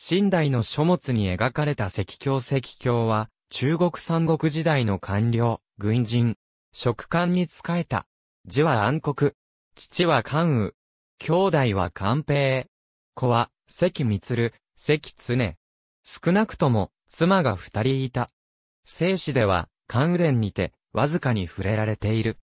清代の書物に描かれた石橋石橋は、中国三国時代の官僚、軍人、職官に仕えた。字は暗黒。父は関羽。兄弟は関平。子は、関光、関常。少なくとも、妻が二人いた。生死では、関羽殿にて、わずかに触れられている。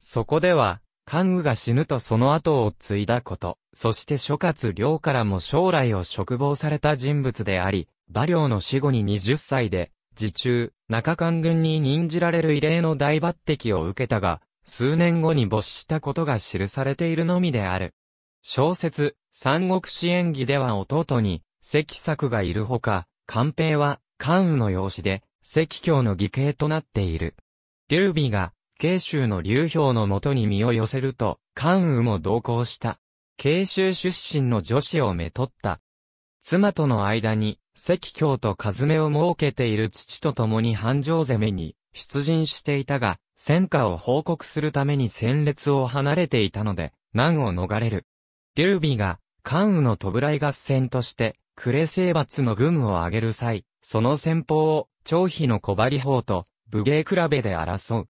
そこでは、関羽が死ぬとその後を継いだこと、そして諸葛亮からも将来を嘱望された人物であり、馬良の死後に20歳で、自中、中官軍に任じられる異例の大抜擢を受けたが、数年後に没したことが記されているのみである。小説、三国志演義では弟に、関作がいるほか、官兵は、関羽の養子で、関教の義兄となっている。劉備が、慶州の劉氷のもとに身を寄せると、関羽も同行した。慶州出身の女子をめとった。妻との間に、関京と和目を設けている父と共に繁盛攻めに出陣していたが、戦果を報告するために戦列を離れていたので、難を逃れる。劉備が、関羽の弔い合戦として、呉征伐の軍を挙げる際、その戦法を、張飛の小張法と、武芸比べで争う。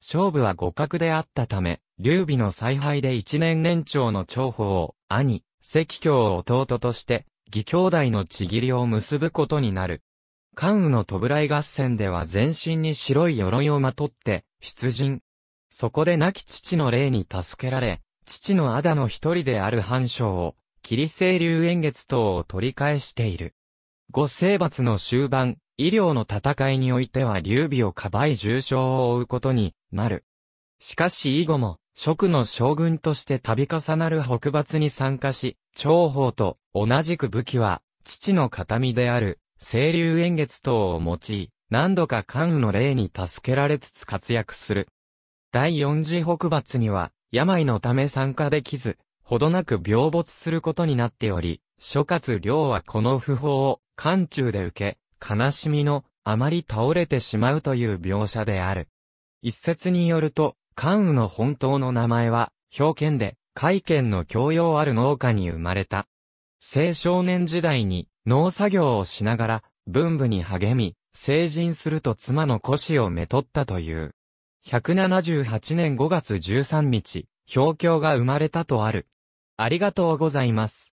勝負は互角であったため、劉備の采配で一年年長の長宝を、兄、関教を弟として、義兄弟のちぎりを結ぶことになる。関羽の弔い合戦では全身に白い鎧をまとって、出陣。そこで亡き父の霊に助けられ、父の仇の一人である藩将を、霧清流円月等を取り返している。五聖伐の終盤、医療の戦いにおいては劉備をかばい重傷を負うことになる。しかし以後も、区の将軍として度重なる北伐に参加し、長宝と同じく武器は、父の形見である、清流円月等を用い、何度か関羽の霊に助けられつつ活躍する。第四次北伐には、病のため参加できず、ほどなく病没することになっており、諸葛亮はこの訃報を、関中で受け、悲しみの、あまり倒れてしまうという描写である。一説によると、関羽の本当の名前は、表剣で、海剣の教養ある農家に生まれた。青少年時代に、農作業をしながら、文武に励み、成人すると妻の腰をめとったという。178年5月13日、表郷が生まれたとある。ありがとうございます。